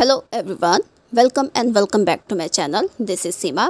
hello everyone welcome and welcome back to my channel this is Seema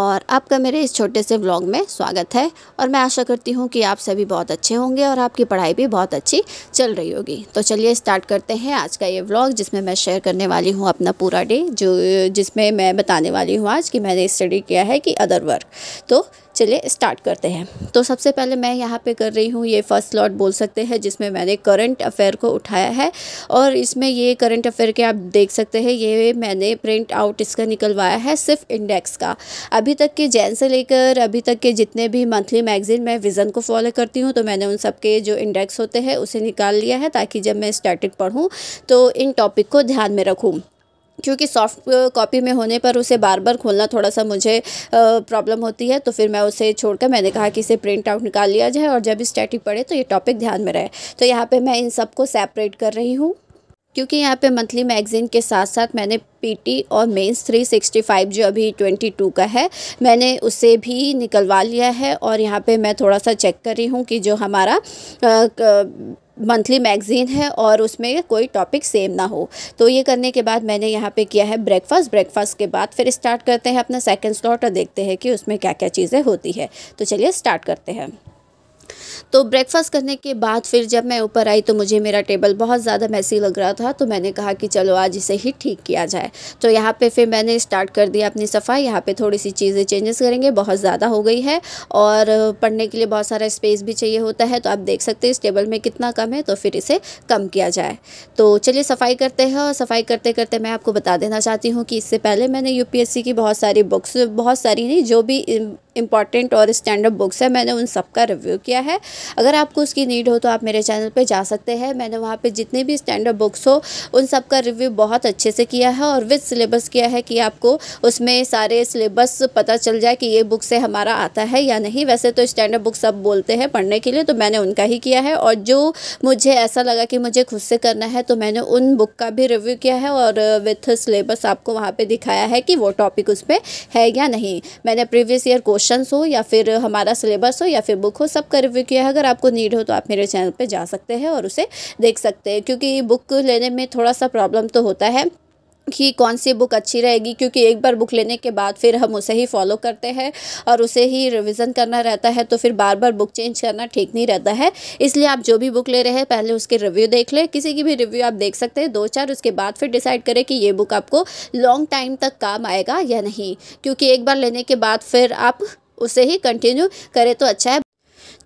और आपका मेरे इस छोटे से व्लॉग में स्वागत है और मैं आशा करती हूँ कि आप सभी बहुत अच्छे होंगे और आपकी पढ़ाई भी बहुत अच्छी चल रही होगी तो चलिए स्टार्ट करते हैं आज का ये व्लॉग जिसमें मैं शेयर करने वाली हूँ अपना पूरा डे जो जिसमें मैं बताने वाली हूँ आज कि मैंने स्टडी किया है कि अदर वर्क तो चलिए स्टार्ट करते हैं तो सबसे पहले मैं यहाँ पे कर रही हूँ ये फर्स्ट लॉट बोल सकते हैं जिसमें मैंने करंट अफेयर को उठाया है और इसमें ये करंट अफेयर के आप देख सकते हैं ये मैंने प्रिंट आउट इसका निकलवाया है सिर्फ इंडेक्स का अभी तक के जैन से लेकर अभी तक के जितने भी मंथली मैगजीन मैं विज़न को फॉलो करती हूँ तो मैंने उन सब के जो इंडेक्स होते हैं उसे निकाल लिया है ताकि जब मैं स्टैटिक पढ़ूँ तो इन टॉपिक को ध्यान में रखूँ क्योंकि सॉफ्ट कॉपी में होने पर उसे बार बार खोलना थोड़ा सा मुझे प्रॉब्लम होती है तो फिर मैं उसे छोड़कर मैंने कहा कि इसे प्रिंट आउट निकाल लिया जाए और जब स्टैटिक पढ़े तो ये टॉपिक ध्यान में रहे तो यहाँ पे मैं इन सब को सेपरेट कर रही हूँ क्योंकि यहाँ पे मंथली मैगज़ीन के साथ साथ मैंने पीटी और मेंस 365 जो अभी 22 का है मैंने उसे भी निकलवा लिया है और यहाँ पे मैं थोड़ा सा चेक कर रही हूँ कि जो हमारा आ, मंथली मैगज़ीन है और उसमें कोई टॉपिक सेम ना हो तो ये करने के बाद मैंने यहाँ पे किया है ब्रेकफास्ट ब्रेकफास्ट के बाद फिर स्टार्ट करते हैं अपना सेकंड स्लॉट और देखते हैं कि उसमें क्या क्या चीज़ें होती है तो चलिए स्टार्ट करते हैं तो ब्रेकफास्ट करने के बाद फिर जब मैं ऊपर आई तो मुझे मेरा टेबल बहुत ज़्यादा मैसी लग रहा था तो मैंने कहा कि चलो आज इसे ही ठीक किया जाए तो यहाँ पर फिर मैंने स्टार्ट कर दिया अपनी सफ़ाई यहाँ पर थोड़ी सी चीज़ें चेंजेस करेंगे बहुत ज़्यादा हो गई है और पढ़ने के लिए बहुत सारा स्पेस भी चाहिए होता है तो आप देख सकते हैं इस टेबल में कितना कम है तो फिर इसे कम किया जाए तो चलिए सफ़ाई करते हैं और सफ़ाई करते करते मैं आपको बता देना चाहती हूँ कि इससे पहले मैंने यूपीएससी की बहुत सारी बुक्स बहुत सारी नहीं जो भी इंपॉर्टेंट और स्टैंडर्ड बुक्स है मैंने उन सब का रिव्यू किया है अगर आपको उसकी नीड हो तो आप मेरे चैनल पे जा सकते हैं मैंने वहाँ पे जितने भी स्टैंडर्ड बुक्स हो उन सब का रिव्यू बहुत अच्छे से किया है और विद सिलेबस किया है कि आपको उसमें सारे सिलेबस पता चल जाए कि ये बुक से हमारा आता है या नहीं वैसे तो स्टैंडर्ड बुक सब बोलते हैं पढ़ने के लिए तो मैंने उनका ही किया है और जो मुझे ऐसा लगा कि मुझे खुद से करना है तो मैंने उन बुक का भी रिव्यू किया है और विथ सिलेबस आपको वहाँ पर दिखाया है कि वो टॉपिक उस पर है या नहीं मैंने प्रीवियस ईयर क्वेश्चन क्वेश्चंस हो या फिर हमारा सिलेबस हो या फिर बुक हो सब का रिव्यू किया है अगर आपको नीड हो तो आप मेरे चैनल पर जा सकते हैं और उसे देख सकते हैं क्योंकि बुक लेने में थोड़ा सा प्रॉब्लम तो होता है कि कौन सी बुक अच्छी रहेगी क्योंकि एक बार बुक लेने के बाद फिर हम उसे ही फॉलो करते हैं और उसे ही रिवीजन करना रहता है तो फिर बार बार बुक चेंज करना ठीक नहीं रहता है इसलिए आप जो भी बुक ले रहे हैं पहले उसके रिव्यू देख लें किसी की भी रिव्यू आप देख सकते हैं दो चार उसके बाद फिर डिसाइड करें कि ये बुक आपको लॉन्ग टाइम तक काम आएगा या नहीं क्योंकि एक बार लेने के बाद फिर आप उसे ही कंटिन्यू करें तो अच्छा है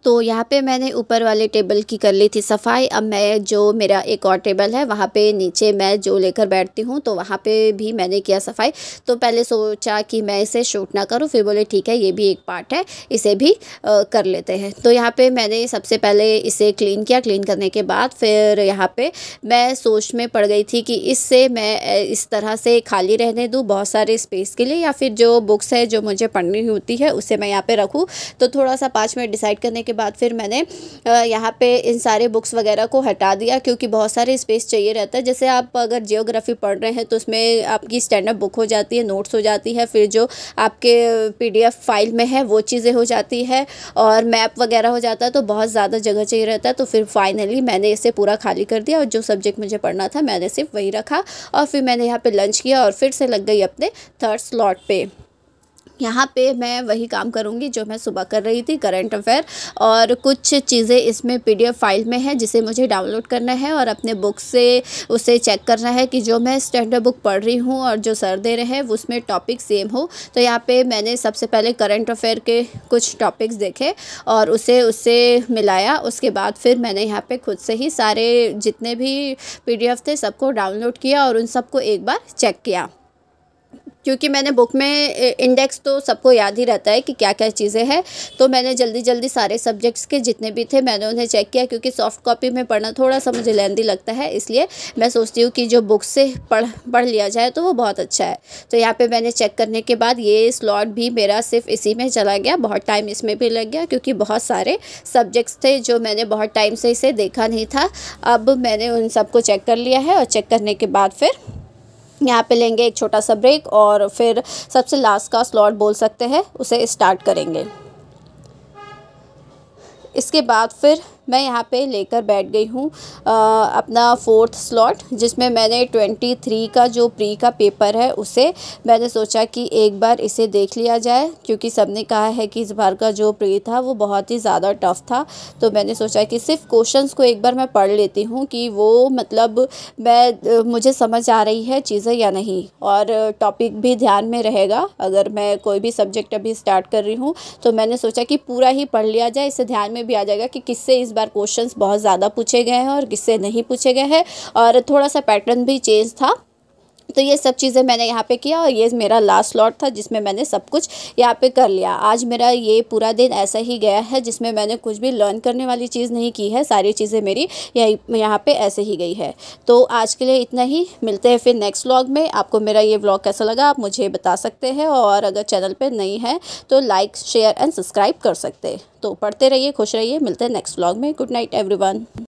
तो यहाँ पे मैंने ऊपर वाले टेबल की कर ली थी सफाई अब मैं जो मेरा एक और टेबल है वहाँ पे नीचे मैं जो लेकर बैठती हूँ तो वहाँ पे भी मैंने किया सफाई तो पहले सोचा कि मैं इसे शूट ना करूँ फिर बोले ठीक है ये भी एक पार्ट है इसे भी आ, कर लेते हैं तो यहाँ पे मैंने सबसे पहले इसे क्लीन किया क्लीन करने के बाद फिर यहाँ पर मैं सोच में पड़ गई थी कि इससे मैं इस तरह से खाली रहने दूँ बहुत सारे स्पेस के लिए या फिर जो बुक्स है जो मुझे पढ़नी होती है उसे मैं यहाँ पर रखूँ तो थोड़ा सा पाँच मिनट डिसाइड करने के बाद फिर मैंने यहाँ पे इन सारे बुक्स वगैरह को हटा दिया क्योंकि बहुत सारे स्पेस चाहिए रहता है जैसे आप अगर जियोग्राफी पढ़ रहे हैं तो उसमें आपकी स्टैंड बुक हो जाती है नोट्स हो जाती है फिर जो आपके पी फाइल में है वो चीज़ें हो जाती है और मैप वगैरह हो जाता है तो बहुत ज़्यादा जगह चाहिए रहता है तो फिर फाइनली मैंने इसे पूरा खाली कर दिया और जो सब्जेक्ट मुझे पढ़ना था मैंने सिर्फ वही रखा और फिर मैंने यहाँ पर लंच किया और फिर से लग गई अपने थर्ड स्लॉट पर यहाँ पे मैं वही काम करूँगी जो मैं सुबह कर रही थी करंट अफेयर और कुछ चीज़ें इसमें पीडीएफ फाइल में है जिसे मुझे डाउनलोड करना है और अपने बुक से उसे चेक करना है कि जो मैं स्टैंडर्ड बुक पढ़ रही हूँ और जो सर दे रहे हैं उसमें टॉपिक सेम हो तो यहाँ पे मैंने सबसे पहले करंट अफेयर के कुछ टॉपिक्स देखे और उसे उससे मिलाया उसके बाद फिर मैंने यहाँ पर खुद से ही सारे जितने भी पी थे सबको डाउनलोड किया और उन सबको एक बार चेक किया क्योंकि मैंने बुक में इंडेक्स तो सबको याद ही रहता है कि क्या क्या चीज़ें हैं तो मैंने जल्दी जल्दी सारे सब्जेक्ट्स के जितने भी थे मैंने उन्हें चेक किया क्योंकि सॉफ्ट कॉपी में पढ़ना थोड़ा सा मुझे लेंदी लगता है इसलिए मैं सोचती हूँ कि जो बुक से पढ़ पढ़ लिया जाए तो वो बहुत अच्छा है तो यहाँ पर मैंने चेक करने के बाद ये स्लॉट भी मेरा सिर्फ इसी में चला गया बहुत टाइम इसमें भी लग गया क्योंकि बहुत सारे सब्जेक्ट्स थे जो मैंने बहुत टाइम से इसे देखा नहीं था अब मैंने उन सबको चेक कर लिया है और चेक करने के बाद फिर यहाँ पे लेंगे एक छोटा सा ब्रेक और फिर सबसे लास्ट का स्लॉट बोल सकते हैं उसे स्टार्ट करेंगे इसके बाद फिर मैं यहाँ पे लेकर बैठ गई हूँ अपना फोर्थ स्लॉट जिसमें मैंने ट्वेंटी थ्री का जो प्री का पेपर है उसे मैंने सोचा कि एक बार इसे देख लिया जाए क्योंकि सबने कहा है कि इस बार का जो प्री था वो बहुत ही ज़्यादा टफ था तो मैंने सोचा कि सिर्फ क्वेश्चंस को एक बार मैं पढ़ लेती हूँ कि वो मतलब मैं मुझे समझ आ रही है चीज़ें या नहीं और टॉपिक भी ध्यान में रहेगा अगर मैं कोई भी सब्जेक्ट अभी स्टार्ट कर रही हूँ तो मैंने सोचा कि पूरा ही पढ़ लिया जाए इससे ध्यान में भी आ जाएगा कि किससे इस बार क्वेश्चंस बहुत ज़्यादा पूछे गए हैं और किससे नहीं पूछे गए हैं और थोड़ा सा पैटर्न भी चेंज था तो ये सब चीज़ें मैंने यहाँ पे किया और ये मेरा लास्ट लॉट था जिसमें मैंने सब कुछ यहाँ पे कर लिया आज मेरा ये पूरा दिन ऐसा ही गया है जिसमें मैंने कुछ भी लर्न करने वाली चीज़ नहीं की है सारी चीज़ें मेरी यही यहाँ पे ऐसे ही गई है तो आज के लिए इतना ही मिलते हैं फिर नेक्स्ट व्लॉग में आपको मेरा ये व्लॉग कैसा लगा आप मुझे बता सकते हैं और अगर चैनल पर नहीं है तो लाइक शेयर एंड सब्सक्राइब कर सकते तो पढ़ते रहिए खुश रहिए मिलते हैं नेक्स्ट व्लॉग में गुड नाइट एवरी